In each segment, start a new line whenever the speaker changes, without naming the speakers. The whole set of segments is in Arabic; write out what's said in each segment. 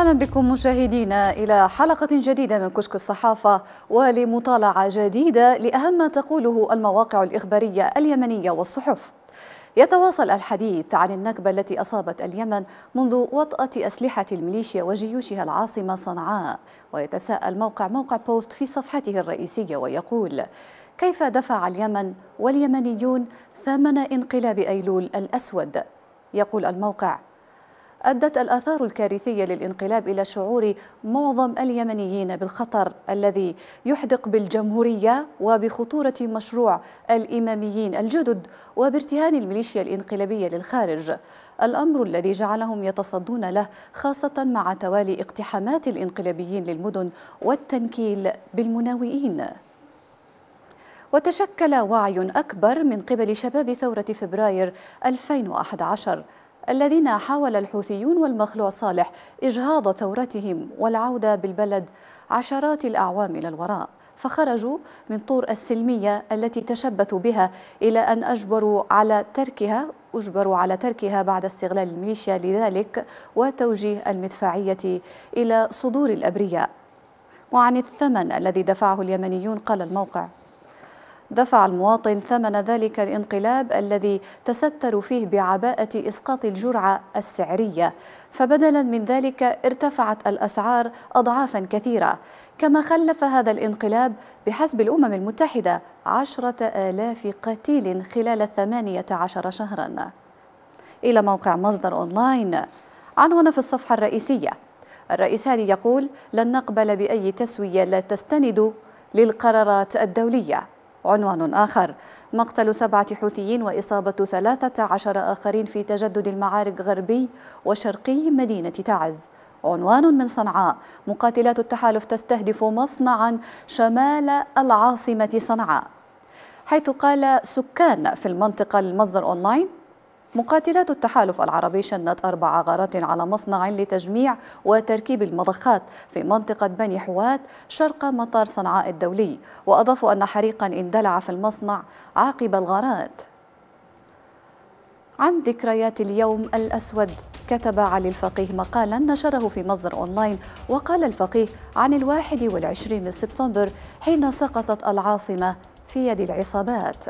أهلا بكم مشاهدينا إلى حلقة جديدة من كشك الصحافة ولمطالعة جديدة لأهم ما تقوله المواقع الإخبارية اليمنية والصحف يتواصل الحديث عن النكبة التي أصابت اليمن منذ وطأة أسلحة الميليشيا وجيوشها العاصمة صنعاء ويتساءل موقع موقع بوست في صفحته الرئيسية ويقول كيف دفع اليمن واليمنيون ثمن انقلاب أيلول الأسود؟ يقول الموقع أدت الآثار الكارثية للانقلاب إلى شعور معظم اليمنيين بالخطر الذي يحدق بالجمهورية وبخطورة مشروع الإماميين الجدد وبارتهان الميليشيا الانقلابية للخارج الأمر الذي جعلهم يتصدون له خاصة مع توالي اقتحامات الانقلابيين للمدن والتنكيل بالمناوئين وتشكل وعي أكبر من قبل شباب ثورة فبراير 2011 الذين حاول الحوثيون والمخلوع صالح إجهاض ثورتهم والعودة بالبلد عشرات الأعوام إلى الوراء فخرجوا من طور السلمية التي تشبثوا بها إلى أن أجبروا على تركها أجبروا على تركها بعد استغلال الميليشيا لذلك وتوجيه المدفعية إلى صدور الأبرياء وعن الثمن الذي دفعه اليمنيون قال الموقع دفع المواطن ثمن ذلك الانقلاب الذي تستر فيه بعباءة إسقاط الجرعة السعرية فبدلا من ذلك ارتفعت الأسعار أضعافا كثيرة كما خلف هذا الانقلاب بحسب الأمم المتحدة عشرة آلاف قتيل خلال الثمانية عشر شهرا إلى موقع مصدر أونلاين عنوان في الصفحة الرئيسية الرئيس هادي يقول لن نقبل بأي تسوية لا تستند للقرارات الدولية عنوان آخر مقتل سبعة حوثيين وإصابة ثلاثة عشر آخرين في تجدد المعارك غربي وشرقي مدينة تعز عنوان من صنعاء مقاتلات التحالف تستهدف مصنعا شمال العاصمة صنعاء حيث قال سكان في المنطقة المصدر أونلاين مقاتلات التحالف العربي شنت أربع غارات على مصنع لتجميع وتركيب المضخات في منطقة بني حوات شرق مطار صنعاء الدولي وأضافوا أن حريقا اندلع في المصنع عقب الغارات عن ذكريات اليوم الأسود كتب علي الفقيه مقالا نشره في مصدر أونلاين وقال الفقيه عن الواحد والعشرين من سبتمبر حين سقطت العاصمة في يد العصابات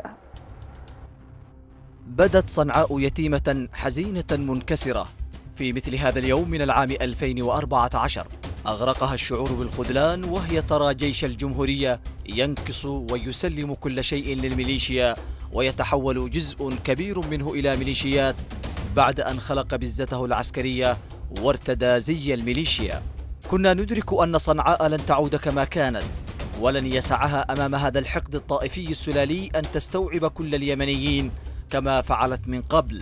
بدت صنعاء يتيمة حزينة منكسرة في مثل هذا اليوم من العام 2014 أغرقها الشعور بالخذلان وهي ترى جيش الجمهورية ينكص ويسلم كل شيء للميليشيا ويتحول جزء كبير منه إلى ميليشيات بعد أن خلق بزته العسكرية وارتدى زي الميليشيا كنا ندرك أن صنعاء لن تعود كما كانت ولن يسعها أمام هذا الحقد الطائفي السلالي أن تستوعب كل اليمنيين كما فعلت من قبل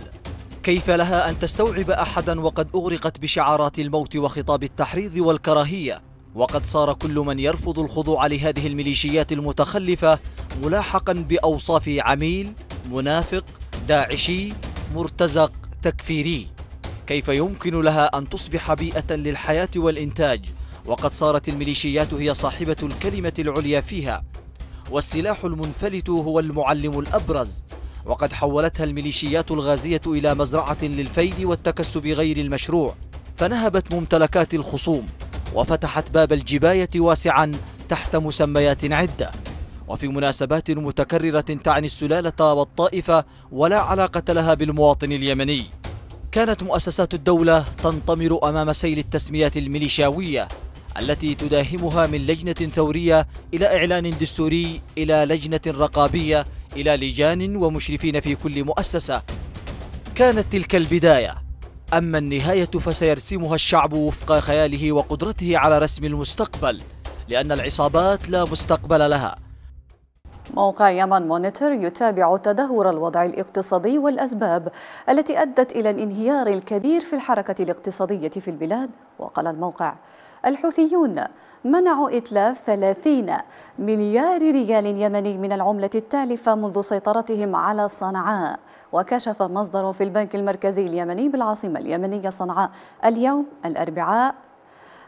كيف لها أن تستوعب أحدا وقد أغرقت بشعارات الموت وخطاب التحريض والكراهية وقد صار كل من يرفض الخضوع لهذه الميليشيات المتخلفة ملاحقا بأوصاف عميل منافق داعشي مرتزق تكفيري كيف يمكن لها أن تصبح بيئة للحياة والإنتاج وقد صارت الميليشيات هي صاحبة الكلمة العليا فيها والسلاح المنفلت هو المعلم الأبرز وقد حولتها الميليشيات الغازية إلى مزرعة للفيد والتكسب غير المشروع فنهبت ممتلكات الخصوم وفتحت باب الجباية واسعا تحت مسميات عدة وفي مناسبات متكررة تعني السلالة والطائفة ولا علاقة لها بالمواطن اليمني كانت مؤسسات الدولة تنطمر أمام سيل التسميات الميليشياوية التي تداهمها من لجنة ثورية إلى إعلان دستوري إلى لجنة رقابية إلى لجان ومشرفين في كل مؤسسة كانت تلك البداية أما النهاية فسيرسمها الشعب وفق خياله وقدرته على رسم المستقبل لأن العصابات لا مستقبل لها
موقع يمن مونيتور يتابع تدهور الوضع الاقتصادي والأسباب التي أدت إلى الانهيار الكبير في الحركة الاقتصادية في البلاد وقال الموقع الحوثيون منعوا إتلاف 30 مليار ريال يمني من العملة التالفة منذ سيطرتهم على صنعاء وكشف مصدر في البنك المركزي اليمني بالعاصمة اليمنية صنعاء اليوم الأربعاء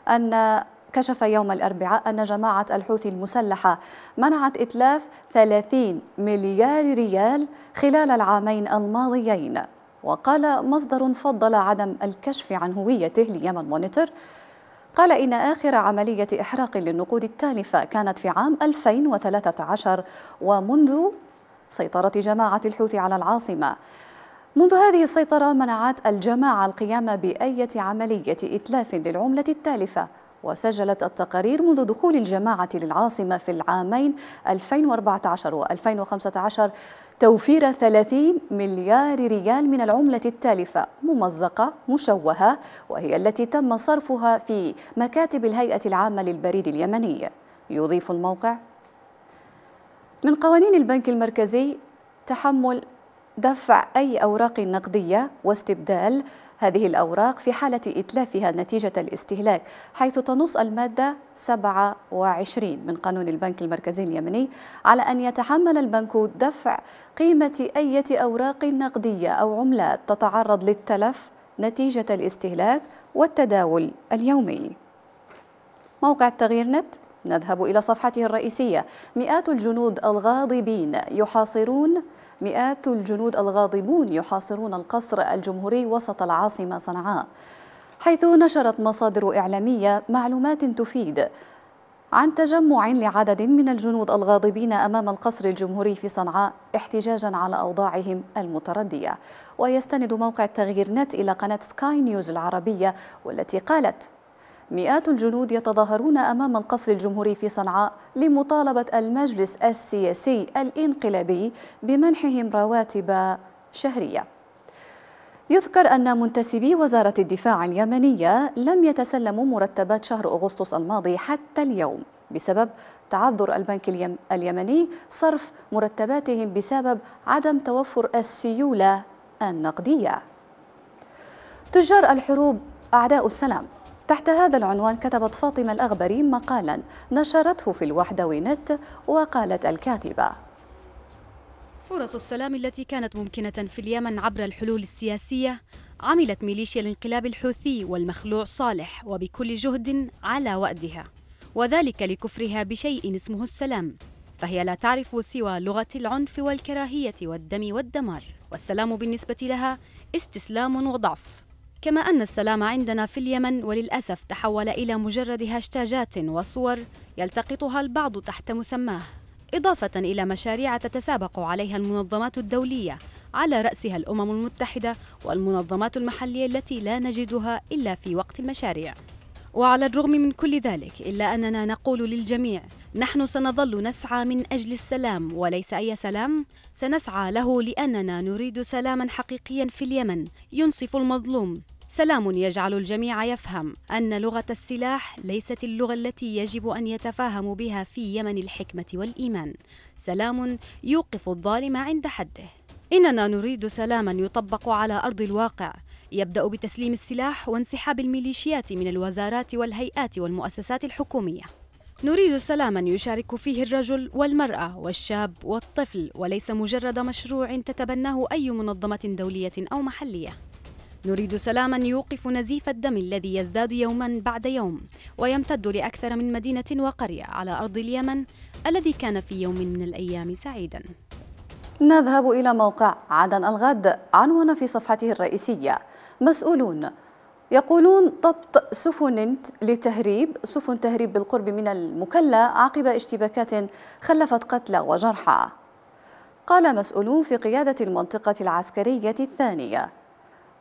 أن كشف يوم الأربعاء أن جماعة الحوثي المسلحة منعت إتلاف 30 مليار ريال خلال العامين الماضيين وقال مصدر فضل عدم الكشف عن هويته ليمن مونيتور قال إن آخر عملية إحراق للنقود التالفة كانت في عام 2013 ومنذ سيطرة جماعة الحوثي على العاصمة منذ هذه السيطرة منعت الجماعة القيام بأية عملية إتلاف للعملة التالفة وسجلت التقارير منذ دخول الجماعة للعاصمة في العامين 2014 و 2015 توفير 30 مليار ريال من العملة التالفة ممزقة مشوهة وهي التي تم صرفها في مكاتب الهيئة العامة للبريد اليمني يضيف الموقع من قوانين البنك المركزي تحمل دفع أي أوراق نقدية واستبدال هذه الأوراق في حالة إتلافها نتيجة الاستهلاك حيث تنص المادة 27 من قانون البنك المركزي اليمني على أن يتحمل البنك دفع قيمة أي أوراق نقدية أو عملات تتعرض للتلف نتيجة الاستهلاك والتداول اليومي موقع التغيير نت نذهب إلى صفحته الرئيسية مئات الجنود الغاضبين يحاصرون مئات الجنود الغاضبون يحاصرون القصر الجمهوري وسط العاصمة صنعاء حيث نشرت مصادر إعلامية معلومات تفيد عن تجمع لعدد من الجنود الغاضبين أمام القصر الجمهوري في صنعاء احتجاجا على أوضاعهم المتردية ويستند موقع التغيير نت إلى قناة سكاي نيوز العربية والتي قالت مئات الجنود يتظاهرون أمام القصر الجمهوري في صنعاء لمطالبة المجلس السياسي الانقلابي بمنحهم رواتب شهرية يذكر أن منتسبي وزارة الدفاع اليمنية لم يتسلموا مرتبات شهر أغسطس الماضي حتى اليوم بسبب تعذر البنك اليمني صرف مرتباتهم بسبب عدم توفر السيولة النقدية تجار الحروب أعداء السلام تحت هذا العنوان كتبت فاطمة الأغبري مقالا نشرته في الوحدوي نت وقالت الكاتبة
فرص السلام التي كانت ممكنة في اليمن عبر الحلول السياسية عملت ميليشيا الانقلاب الحوثي والمخلوع صالح وبكل جهد على وأدها وذلك لكفرها بشيء اسمه السلام فهي لا تعرف سوى لغة العنف والكراهية والدم والدمار والسلام بالنسبة لها استسلام وضعف كما أن السلام عندنا في اليمن وللأسف تحول إلى مجرد هاشتاجات وصور يلتقطها البعض تحت مسماه إضافة إلى مشاريع تتسابق عليها المنظمات الدولية على رأسها الأمم المتحدة والمنظمات المحلية التي لا نجدها إلا في وقت المشاريع وعلى الرغم من كل ذلك إلا أننا نقول للجميع نحن سنظل نسعى من أجل السلام وليس أي سلام سنسعى له لأننا نريد سلاما حقيقيا في اليمن ينصف المظلوم سلام يجعل الجميع يفهم أن لغة السلاح ليست اللغة التي يجب أن يتفاهموا بها في يمن الحكمة والإيمان. سلام يوقف الظالم عند حده. إننا نريد سلاما يطبق على أرض الواقع. يبدأ بتسليم السلاح وانسحاب الميليشيات من الوزارات والهيئات والمؤسسات الحكومية. نريد سلاما يشارك فيه الرجل والمرأة والشاب والطفل وليس مجرد مشروع تتبناه أي منظمة دولية أو محلية. نريد سلاما يوقف نزيف الدم الذي يزداد يوما بعد يوم ويمتد لأكثر من مدينة وقرية على أرض اليمن الذي كان في يوم من الأيام سعيدا
نذهب إلى موقع عدن الغد عنون في صفحته الرئيسية مسؤولون يقولون ضبط سفن لتهريب سفن تهريب بالقرب من المكلا عقب اشتباكات خلفت قتلى وجرحى قال مسؤولون في قيادة المنطقة العسكرية الثانية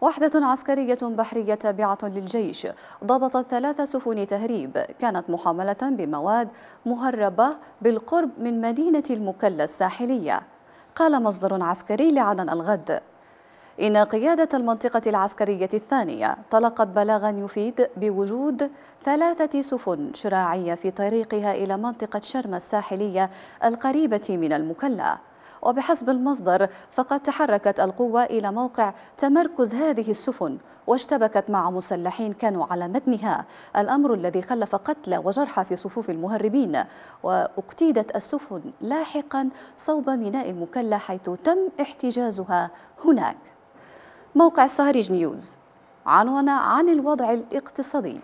وحدة عسكرية بحرية تابعة للجيش ضبطت ثلاث سفن تهريب كانت محملة بمواد مهربة بالقرب من مدينة المكلا الساحلية قال مصدر عسكري لعدن الغد إن قيادة المنطقة العسكرية الثانية تلقت بلاغا يفيد بوجود ثلاثة سفن شراعية في طريقها إلى منطقة شرم الساحلية القريبة من المكلا وبحسب المصدر فقد تحركت القوة إلى موقع تمركز هذه السفن واشتبكت مع مسلحين كانوا على متنها الأمر الذي خلف قتلى وجرحى في صفوف المهربين وأقتيدت السفن لاحقا صوب ميناء المكلا حيث تم احتجازها هناك موقع سهريج نيوز عنوان عن الوضع الاقتصادي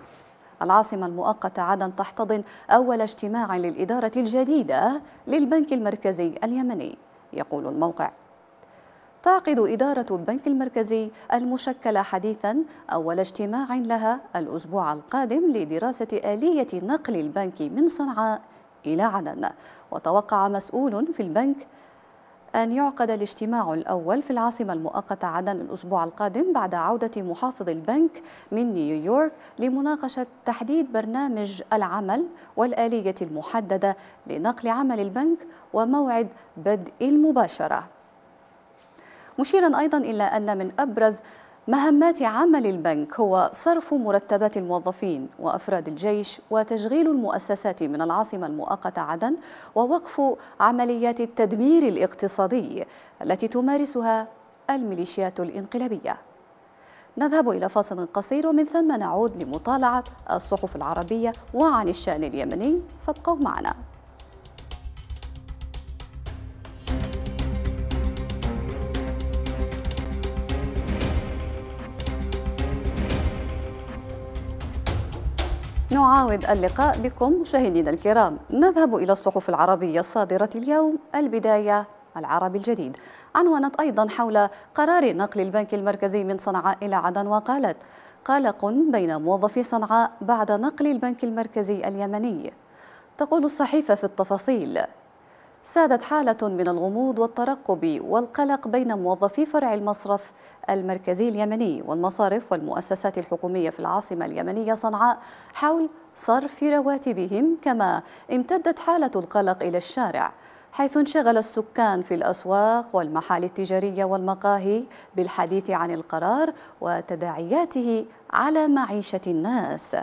العاصمة المؤقتة عدن تحتضن أول اجتماع للإدارة الجديدة للبنك المركزي اليمني يقول الموقع تعقد إدارة البنك المركزي المشكلة حديثا أول اجتماع لها الأسبوع القادم لدراسة آلية نقل البنك من صنعاء إلى عدن وتوقع مسؤول في البنك أن يعقد الاجتماع الأول في العاصمة المؤقتة عدن الأسبوع القادم بعد عودة محافظ البنك من نيويورك لمناقشة تحديد برنامج العمل والآلية المحددة لنقل عمل البنك وموعد بدء المباشرة مشيرا أيضا إلى أن من أبرز مهمات عمل البنك هو صرف مرتبات الموظفين وأفراد الجيش وتشغيل المؤسسات من العاصمة المؤقتة عدن ووقف عمليات التدمير الاقتصادي التي تمارسها الميليشيات الانقلابية نذهب إلى فاصل قصير ومن ثم نعود لمطالعة الصحف العربية وعن الشأن اليمني فابقوا معنا نعاود اللقاء بكم مشاهدينا الكرام نذهب إلى الصحف العربية الصادرة اليوم البداية العربي الجديد عنونت أيضا حول قرار نقل البنك المركزي من صنعاء إلى عدن وقالت قلق بين موظفي صنعاء بعد نقل البنك المركزي اليمني تقول الصحيفة في التفاصيل سادت حالة من الغموض والترقب والقلق بين موظفي فرع المصرف المركزي اليمني والمصارف والمؤسسات الحكومية في العاصمة اليمنية صنعاء حول صرف رواتبهم كما امتدت حالة القلق إلى الشارع حيث انشغل السكان في الأسواق والمحال التجارية والمقاهي بالحديث عن القرار وتداعياته على معيشة الناس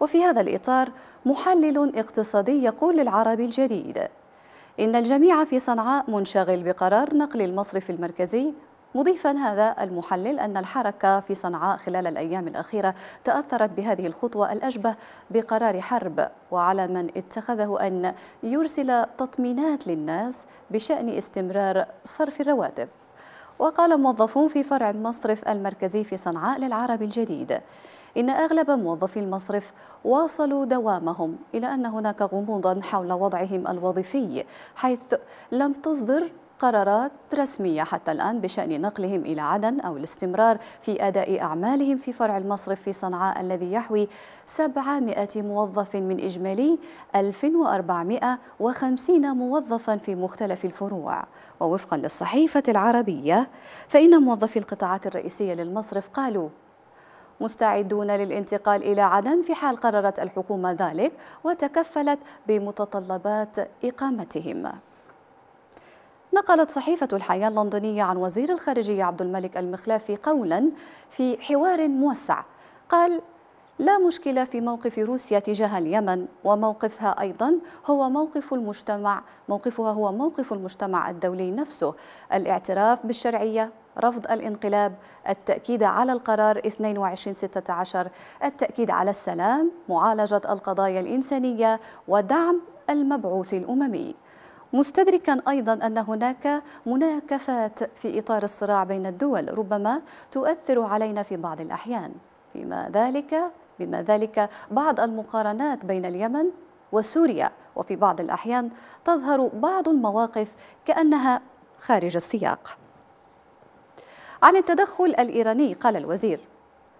وفي هذا الإطار محلل اقتصادي يقول للعربي الجديد إن الجميع في صنعاء منشغل بقرار نقل المصرف المركزي مضيفا هذا المحلل أن الحركة في صنعاء خلال الأيام الأخيرة تأثرت بهذه الخطوة الأشبه بقرار حرب وعلى من اتخذه أن يرسل تطمينات للناس بشأن استمرار صرف الرواتب وقال موظفون في فرع المصرف المركزي في صنعاء للعرب الجديد إن أغلب موظفي المصرف واصلوا دوامهم إلى أن هناك غموضا حول وضعهم الوظيفي حيث لم تصدر قرارات رسمية حتى الآن بشأن نقلهم إلى عدن أو الاستمرار في أداء أعمالهم في فرع المصرف في صنعاء الذي يحوي 700 موظف من إجمالي 1450 موظفا في مختلف الفروع ووفقا للصحيفة العربية فإن موظفي القطاعات الرئيسية للمصرف قالوا مستعدون للانتقال إلى عدن في حال قررت الحكومة ذلك وتكفلت بمتطلبات إقامتهم نقلت صحيفة الحياة اللندنية عن وزير الخارجية عبد الملك المخلافي قولا في حوار موسع قال لا مشكلة في موقف روسيا تجاه اليمن وموقفها أيضا هو موقف المجتمع موقفها هو موقف المجتمع الدولي نفسه الاعتراف بالشرعية رفض الانقلاب التأكيد على القرار 2216 التأكيد على السلام معالجة القضايا الإنسانية ودعم المبعوث الأممي مستدركا ايضا ان هناك مناكفات في اطار الصراع بين الدول ربما تؤثر علينا في بعض الاحيان فيما ذلك بما ذلك بعض المقارنات بين اليمن وسوريا وفي بعض الأحيان تظهر بعض المواقف كأنها خارج السياق عن التدخل الإيراني قال الوزير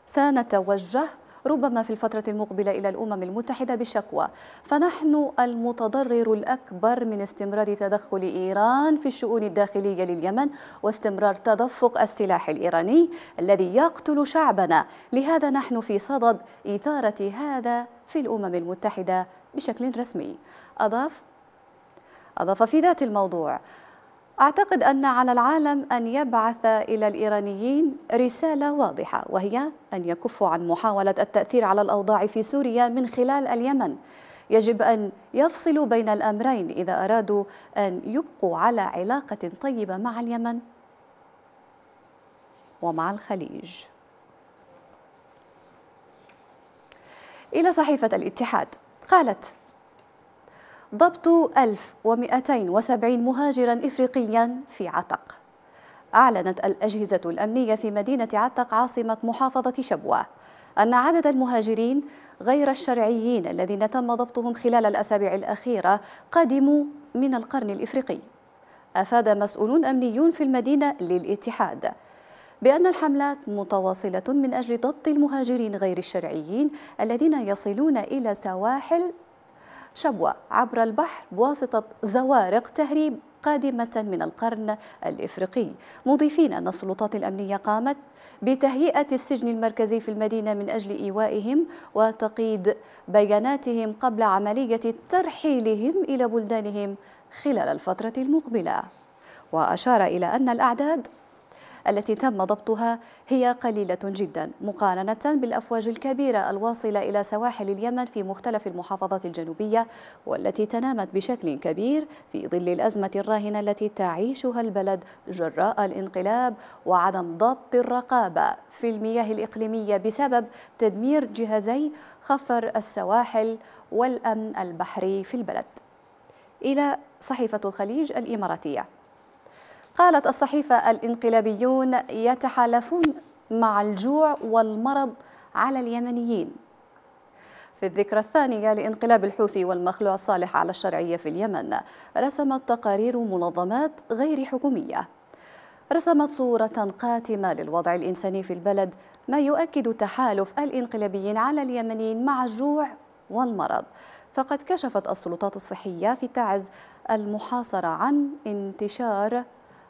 سنتوجه ربما في الفترة المقبلة إلى الأمم المتحدة بشكوى فنحن المتضرر الأكبر من استمرار تدخل إيران في الشؤون الداخلية لليمن واستمرار تدفق السلاح الإيراني الذي يقتل شعبنا لهذا نحن في صدد إثارة هذا في الأمم المتحدة بشكل رسمي أضاف أضاف في ذات الموضوع أعتقد أن على العالم أن يبعث إلى الإيرانيين رسالة واضحة وهي أن يكفوا عن محاولة التأثير على الأوضاع في سوريا من خلال اليمن يجب أن يفصلوا بين الأمرين إذا أرادوا أن يبقوا على علاقة طيبة مع اليمن ومع الخليج إلى صحيفة الاتحاد قالت ضبط 1270 مهاجرا إفريقيا في عتق أعلنت الأجهزة الأمنية في مدينة عتق عاصمة محافظة شبوة أن عدد المهاجرين غير الشرعيين الذين تم ضبطهم خلال الأسابيع الأخيرة قادموا من القرن الإفريقي أفاد مسؤولون أمنيون في المدينة للاتحاد بأن الحملات متواصلة من أجل ضبط المهاجرين غير الشرعيين الذين يصلون إلى سواحل شبوة عبر البحر بواسطة زوارق تهريب قادمة من القرن الإفريقي مضيفين أن السلطات الأمنية قامت بتهيئة السجن المركزي في المدينة من أجل إيوائهم وتقييد بياناتهم قبل عملية ترحيلهم إلى بلدانهم خلال الفترة المقبلة وأشار إلى أن الأعداد التي تم ضبطها هي قليلة جدا مقارنة بالأفواج الكبيرة الواصلة إلى سواحل اليمن في مختلف المحافظات الجنوبية والتي تنامت بشكل كبير في ظل الأزمة الراهنة التي تعيشها البلد جراء الانقلاب وعدم ضبط الرقابة في المياه الإقليمية بسبب تدمير جهازي خفر السواحل والأمن البحري في البلد إلى صحيفة الخليج الإماراتية قالت الصحيفة الانقلابيون يتحالفون مع الجوع والمرض على اليمنيين في الذكرى الثانية لانقلاب الحوثي والمخلوع الصالح على الشرعية في اليمن رسمت تقارير منظمات غير حكومية رسمت صورة قاتمة للوضع الإنساني في البلد ما يؤكد تحالف الانقلابيين على اليمنيين مع الجوع والمرض فقد كشفت السلطات الصحية في تعز المحاصرة عن انتشار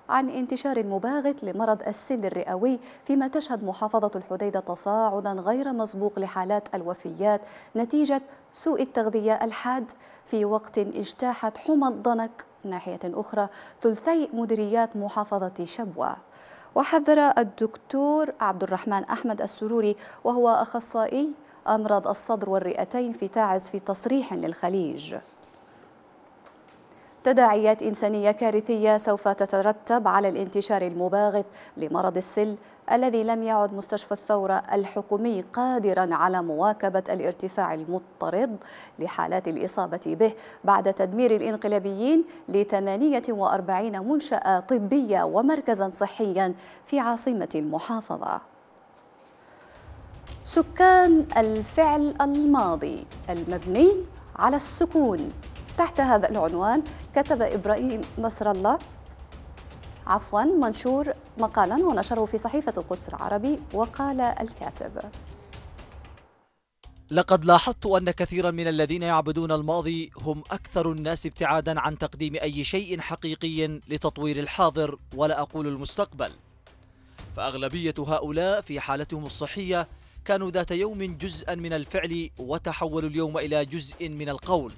عن انتشار مباغت لمرض السل الرئوي فيما تشهد محافظة الحديدة تصاعدا غير مسبوق لحالات الوفيات نتيجة سوء التغذية الحاد في وقت اجتاحت حمى الضنك ناحية أخرى ثلثي مديريات محافظة شبوة وحذر الدكتور عبد الرحمن أحمد السروري وهو أخصائي أمراض الصدر والرئتين في تعز في تصريح للخليج تداعيات إنسانية كارثية سوف تترتب على الانتشار المباغت لمرض السل الذي لم يعد مستشفى الثورة الحكومي قادرا على مواكبة الارتفاع المضطرد لحالات الإصابة به بعد تدمير الانقلابيين ل 48 منشأة طبية ومركزا صحيا في عاصمة المحافظة سكان الفعل الماضي المبني على السكون تحت هذا العنوان كتب إبراهيم نصر الله عفوا منشور مقالا ونشره في صحيفة القدس العربي وقال الكاتب
لقد لاحظت أن كثيرا من الذين يعبدون الماضي هم أكثر الناس ابتعادا عن تقديم أي شيء حقيقي لتطوير الحاضر ولا أقول المستقبل فأغلبية هؤلاء في حالتهم الصحية كانوا ذات يوم جزءا من الفعل وتحولوا اليوم إلى جزء من القول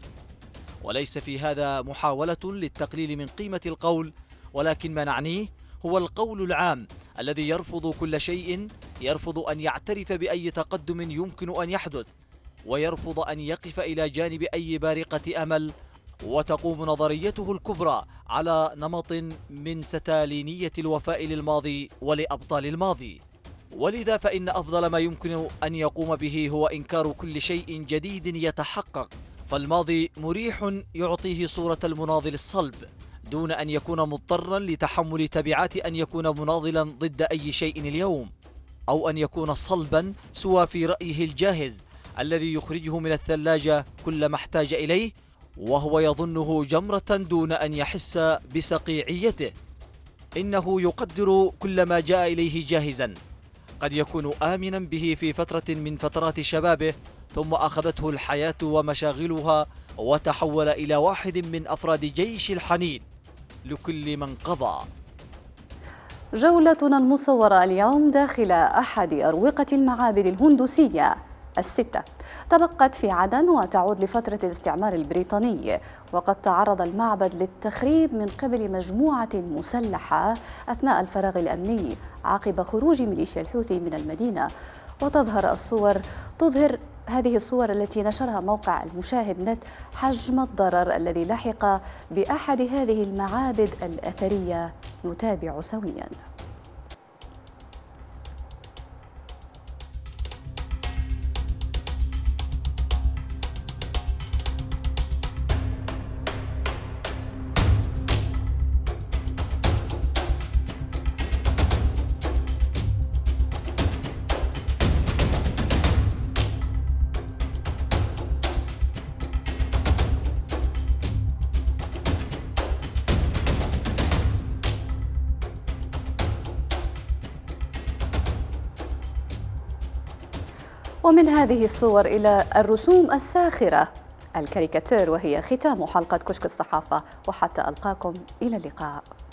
وليس في هذا محاولة للتقليل من قيمة القول ولكن ما نعنيه هو القول العام الذي يرفض كل شيء يرفض أن يعترف بأي تقدم يمكن أن يحدث ويرفض أن يقف إلى جانب أي بارقة أمل وتقوم نظريته الكبرى على نمط من ستالينية الوفاء للماضي ولأبطال الماضي ولذا فإن أفضل ما يمكن أن يقوم به هو إنكار كل شيء جديد يتحقق فالماضي مريح يعطيه صورة المناضل الصلب دون أن يكون مضطرا لتحمل تبعات أن يكون مناضلا ضد أي شيء اليوم أو أن يكون صلبا سوى في رأيه الجاهز الذي يخرجه من الثلاجة كل ما احتاج إليه وهو يظنه جمرة دون أن يحس بصقيعيته إنه يقدر كل ما جاء إليه جاهزا قد يكون آمنا به في فترة من فترات شبابه ثم أخذته الحياة ومشاغلها وتحول إلى واحد من أفراد جيش الحنين لكل من قضى
جولتنا المصورة اليوم داخل أحد أروقة المعابد الهندوسية الستة تبقت في عدن وتعود لفترة الاستعمار البريطاني وقد تعرض المعبد للتخريب من قبل مجموعة مسلحة أثناء الفراغ الأمني عقب خروج ميليشيا الحوثي من المدينة وتظهر الصور تظهر هذه الصور التي نشرها موقع المشاهد نت حجم الضرر الذي لحق بأحد هذه المعابد الأثرية نتابع سوياً ومن هذه الصور إلى الرسوم الساخرة الكاريكاتير وهي ختام حلقة كشك الصحافة وحتى ألقاكم إلى اللقاء